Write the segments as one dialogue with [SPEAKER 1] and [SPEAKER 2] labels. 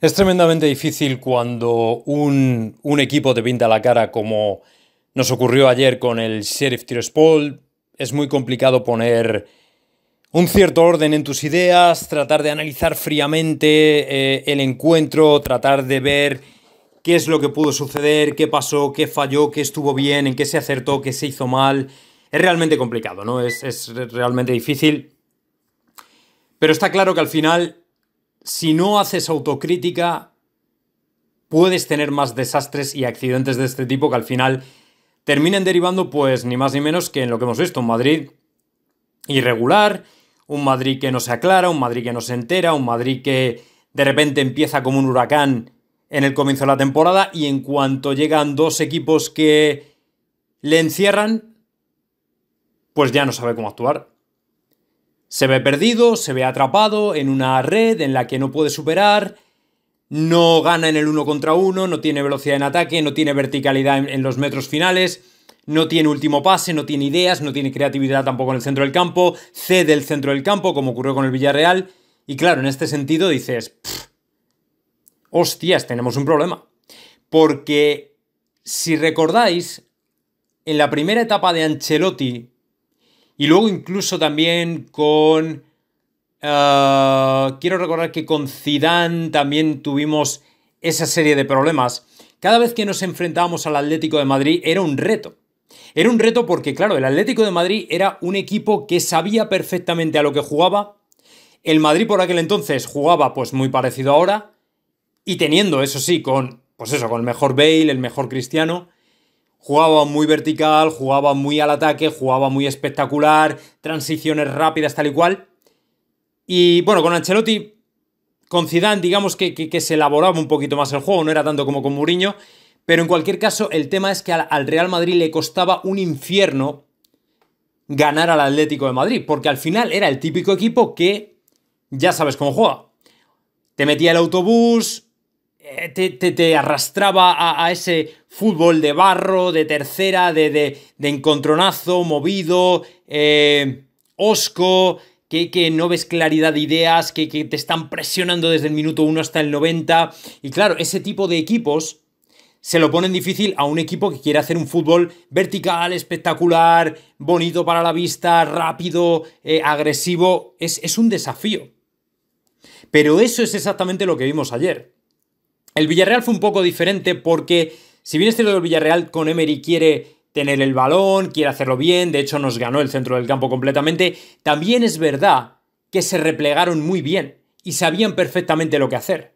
[SPEAKER 1] Es tremendamente difícil cuando un, equipo te pinta la cara como nos ocurrió ayer con el Sheriff Paul Es muy complicado poner un cierto orden en tus ideas, tratar de analizar fríamente eh, el encuentro, tratar de ver qué es lo que pudo suceder, qué pasó, qué falló, qué estuvo bien, en qué se acertó, qué se hizo mal. Es realmente complicado, ¿no? Es, es realmente difícil. Pero está claro que al final si no haces autocrítica, puedes tener más desastres y accidentes de este tipo que al final terminen derivando, pues ni más ni menos que en lo que hemos visto, un Madrid irregular, un Madrid que no se aclara, un Madrid que no se entera, un Madrid que de repente empieza como un huracán en el comienzo de la temporada y en cuanto llegan dos equipos que le encierran, pues ya no sabe cómo actuar. Se ve perdido, se ve atrapado en una red en la que no puede superar, no gana en el uno contra uno, no tiene velocidad en ataque, no tiene verticalidad en, los metros finales, no tiene último pase, no tiene ideas, no tiene creatividad tampoco en el centro del campo, cede el centro del campo, como ocurrió con el Villarreal. Y claro, en este sentido dices, hostias, tenemos un problema. Porque si recordáis, en la primera etapa de Ancelotti y luego incluso también con... Ah, quiero recordar que con Zidane también tuvimos esa serie de problemas. Cada vez que nos enfrentábamos al Atlético de Madrid era un reto. Era un reto porque, claro, el Atlético de Madrid era un equipo que sabía perfectamente a lo que jugaba. El Madrid por aquel entonces jugaba pues muy parecido ahora. Y teniendo, eso sí, con, pues eso, con el mejor Bale, el mejor Cristiano. Jugaba muy vertical, jugaba muy al ataque, jugaba muy espectacular, transiciones rápidas, tal y cual. Y bueno, con Ancelotti, con Zidane, digamos que, se elaboraba un poquito más el juego, no era tanto como con Mourinho. Pero en cualquier caso, el tema es que al, al Real Madrid le costaba un infierno ganar al Atlético de Madrid, porque al final era el típico equipo que ya sabes cómo juega. Te metía el autobús, eh, te, arrastraba a, ese fútbol de barro, de tercera, de, encontronazo, movido, eh, osco, que, no ves claridad de ideas, que, te están presionando desde el minuto 1 hasta el 90. Y claro, ese tipo de equipos se lo ponen difícil a un equipo que quiere hacer un fútbol vertical, espectacular, bonito para la vista, rápido, eh, agresivo. es un desafío. Pero eso es exactamente lo que vimos ayer. El Villarreal fue un poco diferente porque, si bien este lado del Villarreal con Emery quiere tener el balón, quiere hacerlo bien, de hecho nos ganó el centro del campo completamente, también es verdad que se replegaron muy bien y sabían perfectamente lo que hacer.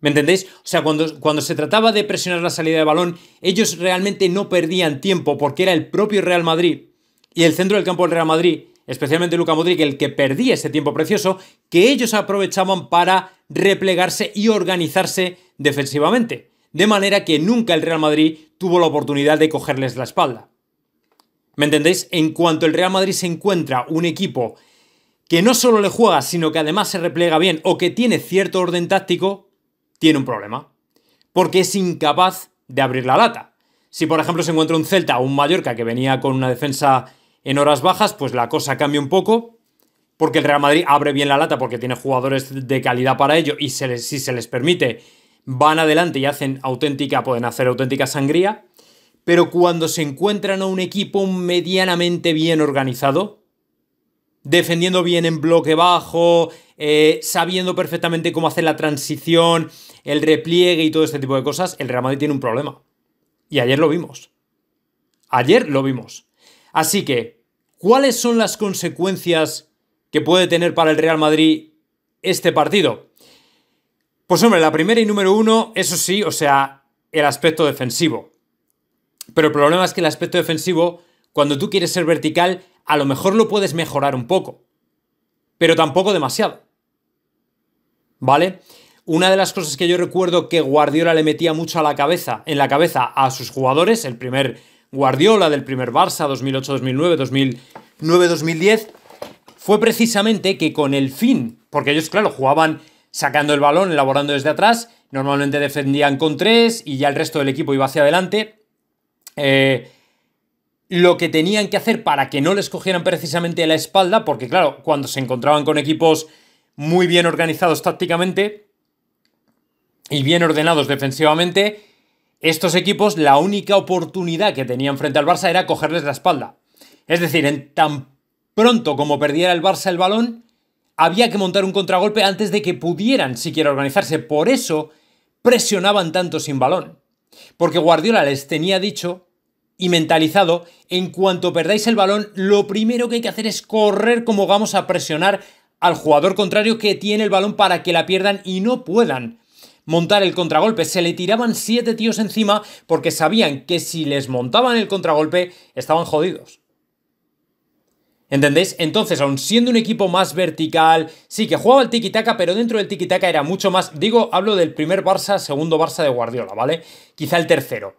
[SPEAKER 1] ¿Me entendéis? O sea, cuando, cuando, se trataba de presionar la salida de balón, ellos realmente no perdían tiempo porque era el propio Real Madrid y el centro del campo del Real Madrid especialmente Luca Modric, el que perdía ese tiempo precioso que ellos aprovechaban para replegarse y organizarse defensivamente, de manera que nunca el Real Madrid tuvo la oportunidad de cogerles la espalda. ¿Me entendéis? En cuanto el Real Madrid se encuentra un equipo que no solo le juega, sino que además se replega bien o que tiene cierto orden táctico, tiene un problema. Porque es incapaz de abrir la lata. Si por ejemplo se encuentra un Celta o un Mallorca que venía con una defensa en horas bajas, pues la cosa cambia un poco, porque el Real Madrid abre bien la lata, porque tiene jugadores de calidad para ello, y si se les permite, van adelante y hacen auténtica, pueden hacer auténtica sangría. Pero cuando se encuentran a un equipo medianamente bien organizado, defendiendo bien en bloque bajo, eh, sabiendo perfectamente cómo hacer la transición, el repliegue y todo este tipo de cosas, el Real Madrid tiene un problema. Y ayer lo vimos. Ayer lo vimos. Así que, ¿cuáles son las consecuencias que puede tener para el Real Madrid este partido? Pues hombre, la primera y número uno, eso sí, o sea, el aspecto defensivo. Pero el problema es que el aspecto defensivo, cuando tú quieres ser vertical, a lo mejor lo puedes mejorar un poco, pero tampoco demasiado. ¿Vale? Una de las cosas que yo recuerdo que Guardiola le metía mucho a la cabeza, en la cabeza a sus jugadores, el primer Guardiola del primer Barça 2008-2009, 2009-2010, fue precisamente que con el fin, porque ellos, claro, jugaban sacando el balón, elaborando desde atrás, normalmente defendían con tres y ya el resto del equipo iba hacia adelante. Eh, lo que tenían que hacer para que no les cogieran precisamente la espalda, porque claro, cuando se encontraban con equipos muy bien organizados tácticamente y bien ordenados defensivamente, estos equipos la única oportunidad que tenían frente al Barça era cogerles la espalda. Es decir, en tan pronto como perdiera el Barça el balón, había que montar un contragolpe antes de que pudieran siquiera organizarse. Por eso presionaban tanto sin balón. Porque Guardiola les tenía dicho y mentalizado, en cuanto perdáis el balón, lo primero que hay que hacer es correr como vamos a presionar al jugador contrario que tiene el balón para que la pierdan y no puedan montar el contragolpe. Se le tiraban siete tíos encima porque sabían que si les montaban el contragolpe estaban jodidos. ¿Entendéis? Entonces, aun siendo un equipo más vertical, sí que jugaba el tiki-taka, pero dentro del tiki-taka era mucho más. Digo, hablo del primer Barça, segundo Barça de Guardiola, ¿vale? Quizá el tercero.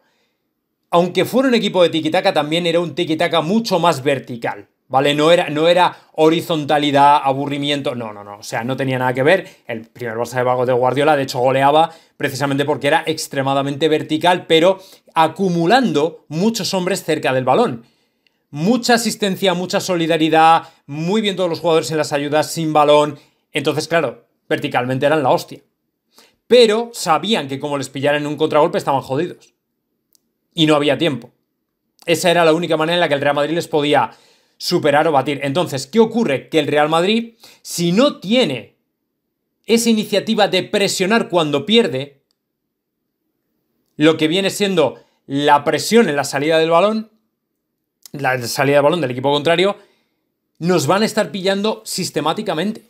[SPEAKER 1] Aunque fuera un equipo de tiki-taka, también era un tiki-taka mucho más vertical. ¿vale? No era, no era horizontalidad, aburrimiento, no, no, no, o sea, no tenía nada que ver. El primer Barça de Vago de Guardiola, de hecho, goleaba precisamente porque era extremadamente vertical, pero acumulando muchos hombres cerca del balón. Mucha asistencia, mucha solidaridad, muy bien todos los jugadores en las ayudas, sin balón. Entonces, claro, verticalmente eran la hostia. Pero sabían que como les pillaran en un contragolpe estaban jodidos. Y no había tiempo. Esa era la única manera en la que el Real Madrid les podía superar o batir. Entonces, ¿qué ocurre? Que el Real Madrid, si no tiene esa iniciativa de presionar cuando pierde, lo que viene siendo la presión en la salida del balón, la salida del balón del equipo contrario, nos van a estar pillando sistemáticamente.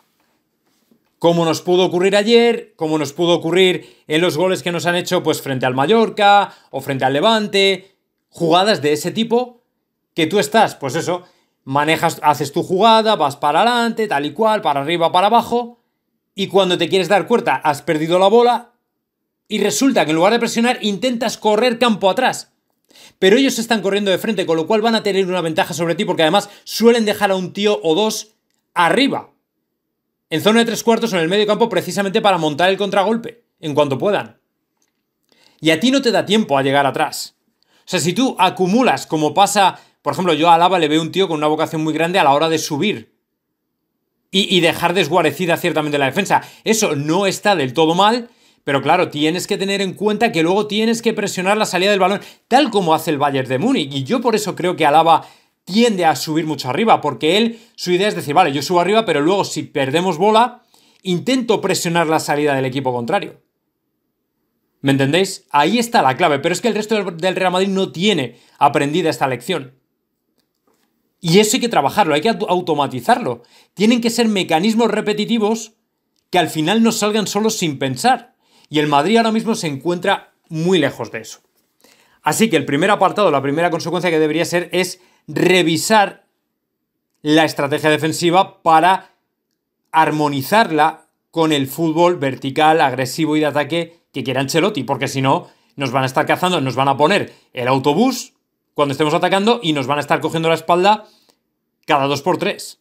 [SPEAKER 1] Como nos pudo ocurrir ayer, como nos pudo ocurrir en los goles que nos han hecho pues frente al Mallorca o frente al Levante, jugadas de ese tipo que tú estás, pues eso, manejas, haces tu jugada, vas para adelante, tal y cual, para arriba, para abajo, y cuando te quieres dar cuenta has perdido la bola y resulta que en lugar de presionar intentas correr campo atrás. Pero ellos están corriendo de frente, con lo cual van a tener una ventaja sobre ti porque además suelen dejar a un tío o dos arriba. En zona de tres cuartos, en el medio campo, precisamente para montar el contragolpe, en cuanto puedan. Y a ti no te da tiempo a llegar atrás. O sea, si tú acumulas, como pasa por ejemplo, yo a Alaba le veo un tío con una vocación muy grande a la hora de subir y, dejar desguarecida ciertamente la defensa. Eso no está del todo mal, pero claro, tienes que tener en cuenta que luego tienes que presionar la salida del balón, tal como hace el Bayern de Múnich. Y yo por eso creo que Alaba tiende a subir mucho arriba, porque él, su idea es decir, vale, yo subo arriba, pero luego si perdemos bola, intento presionar la salida del equipo contrario. ¿Me entendéis? Ahí está la clave, pero es que el resto del Real Madrid no tiene aprendida esta lección. Y eso hay que trabajarlo, hay que automatizarlo. Tienen que ser mecanismos repetitivos que al final no salgan solos sin pensar. Y el Madrid ahora mismo se encuentra muy lejos de eso. Así que el primer apartado, la primera consecuencia que debería ser es revisar la estrategia defensiva para armonizarla con el fútbol vertical, agresivo y de ataque que quiera Ancelotti, porque si no, nos van a estar cazando, nos van a poner el autobús cuando estemos atacando y nos van a estar cogiendo la espalda cada 2 por 3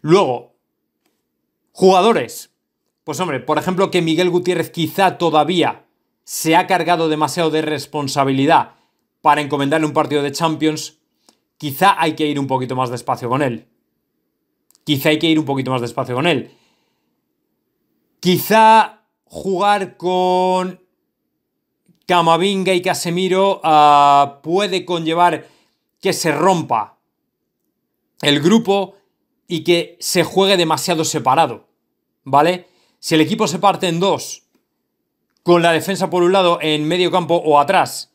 [SPEAKER 1] Luego, jugadores. Pues hombre, por ejemplo, que Miguel Gutiérrez quizá todavía se ha cargado demasiado de responsabilidad para encomendarle un partido de Champions, quizá hay que ir un poquito más despacio con él. Quizá hay que ir un poquito más despacio con él. Quizá jugar con Camavinga y Casemiro ah, puede conllevar que se rompa el grupo y que se juegue demasiado separado, ¿vale? Si el equipo se parte en dos, con la defensa por un lado en medio campo o atrás,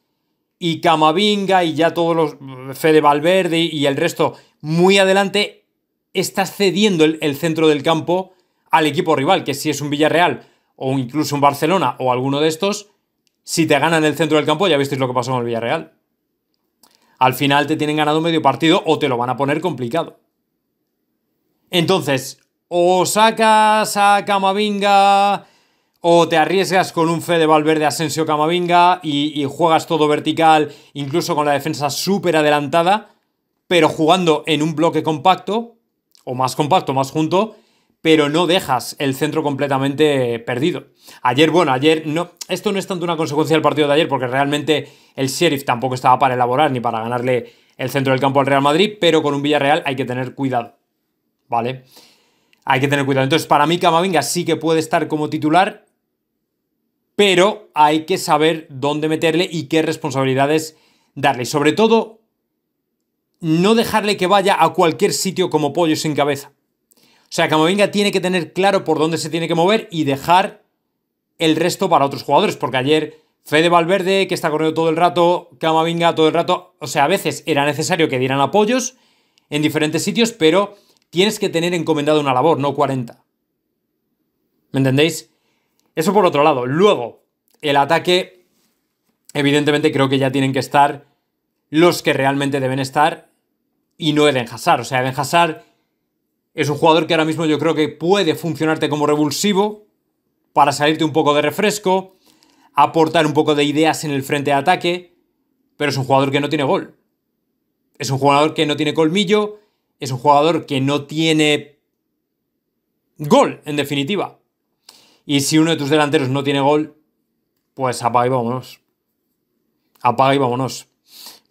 [SPEAKER 1] y Camavinga y ya todos los Fede Valverde y el resto muy adelante, estás cediendo el centro del campo al equipo rival, que si es un Villarreal o incluso un Barcelona o alguno de estos, si te ganan el centro del campo, ya visteis lo que pasó con el Villarreal. Al final te tienen ganado medio partido o te lo van a poner complicado. Entonces, o sacas a Camavinga o te arriesgas con un fe de Valverde Asensio Camavinga y, y, juegas todo vertical, incluso con la defensa súper adelantada, pero jugando en un bloque compacto, o más compacto, más junto, pero no dejas el centro completamente perdido. Ayer, bueno, ayer no. Esto no es tanto una consecuencia del partido de ayer, porque realmente el Sheriff tampoco estaba para elaborar ni para ganarle el centro del campo al Real Madrid, pero con un Villarreal hay que tener cuidado. ¿Vale? Hay que tener cuidado. Entonces, para mí, Camavinga sí que puede estar como titular, pero hay que saber dónde meterle y qué responsabilidades darle. Y sobre todo, no dejarle que vaya a cualquier sitio como pollo sin cabeza. O sea, Camavinga tiene que tener claro por dónde se tiene que mover y dejar el resto para otros jugadores, porque ayer Fede Valverde, que está corriendo todo el rato, Camavinga todo el rato, o sea, a veces era necesario que dieran apoyos en diferentes sitios, pero tienes que tener encomendada una labor, no 40. ¿Me entendéis? Eso por otro lado. Luego, el ataque, evidentemente creo que ya tienen que estar los que realmente deben estar y no Eden Hazard. O sea, Eden Hazard es un jugador que ahora mismo yo creo que puede funcionarte como revulsivo para salirte un poco de refresco, aportar un poco de ideas en el frente de ataque, pero es un jugador que no tiene gol. Es un jugador que no tiene colmillo, es un jugador que no tiene gol, en definitiva. Y si uno de tus delanteros no tiene gol, pues apaga y vámonos. Apaga y vámonos.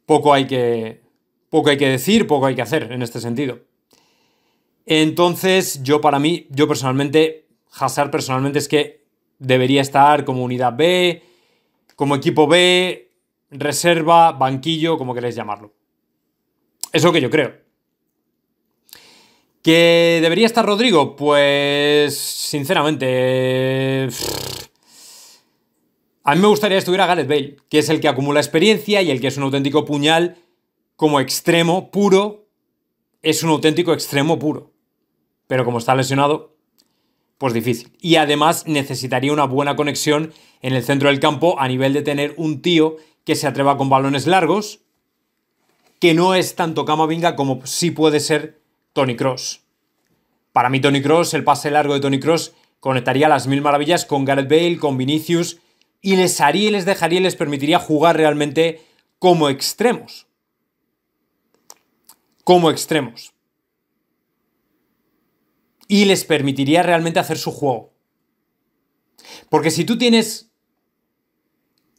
[SPEAKER 1] Poco hay que, poco hay que decir, poco hay que hacer en este sentido. Entonces, yo para mí, yo personalmente, Hazard personalmente es que debería estar como unidad B, como equipo B, reserva, banquillo, como queréis llamarlo. Eso que yo creo. ¿Que debería estar Rodrigo? Pues, sinceramente... A mí me gustaría estuviera a Gareth Bale, que es el que acumula experiencia y el que es un auténtico puñal como extremo puro. Es un auténtico extremo puro pero como está lesionado, pues difícil. Y además necesitaría una buena conexión en el centro del campo a nivel de tener un tío que se atreva con balones largos, que no es tanto Camavinga como sí puede ser Tony Cross. Para mí Tony Cross, el pase largo de Tony Cross conectaría las mil maravillas con Gareth Bale, con Vinicius y les haría y les dejaría y les permitiría jugar realmente como extremos. Como extremos y les permitiría realmente hacer su juego. Porque si tú tienes...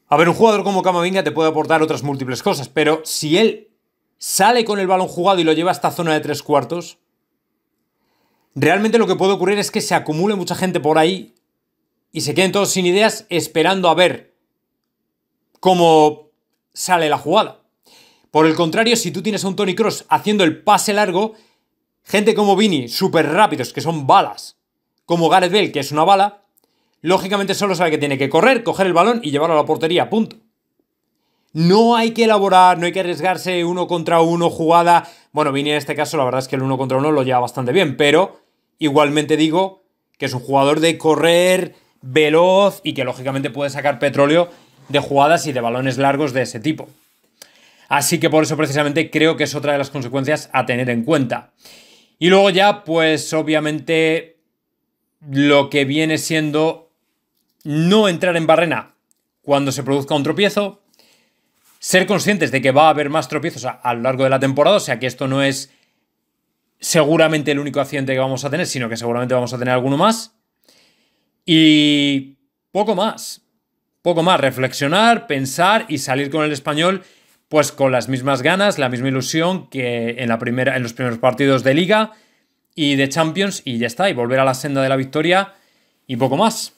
[SPEAKER 1] A ver, un jugador como Camavinga te puede aportar otras múltiples cosas, pero si él sale con el balón jugado y lo lleva a esta zona de tres cuartos, realmente lo que puede ocurrir es que se acumule mucha gente por ahí y se queden todos sin ideas esperando a ver cómo sale la jugada. Por el contrario, si tú tienes a un Tony Cross haciendo el pase largo, gente como Vini, súper rápidos, que son balas, como Gareth Bell, que es una bala, lógicamente solo sabe que tiene que correr, coger el balón y llevarlo a la portería, punto. No hay que elaborar, no hay que arriesgarse uno contra uno, jugada. Bueno, Vini en este caso la verdad es que el uno contra uno lo lleva bastante bien, pero igualmente digo que es un jugador de correr, veloz y que lógicamente puede sacar petróleo de jugadas y de balones largos de ese tipo. Así que por eso precisamente creo que es otra de las consecuencias a tener en cuenta. Y luego ya, pues obviamente lo que viene siendo no entrar en barrena cuando se produzca un tropiezo, ser conscientes de que va a haber más tropiezos a, lo largo de la temporada, o sea que esto no es seguramente el único accidente que vamos a tener, sino que seguramente vamos a tener alguno más. Y poco más, poco más, reflexionar, pensar y salir con el español pues con las mismas ganas, la misma ilusión que en, la primera, en los primeros partidos de liga y de Champions y ya está, y volver a la senda de la victoria y poco más.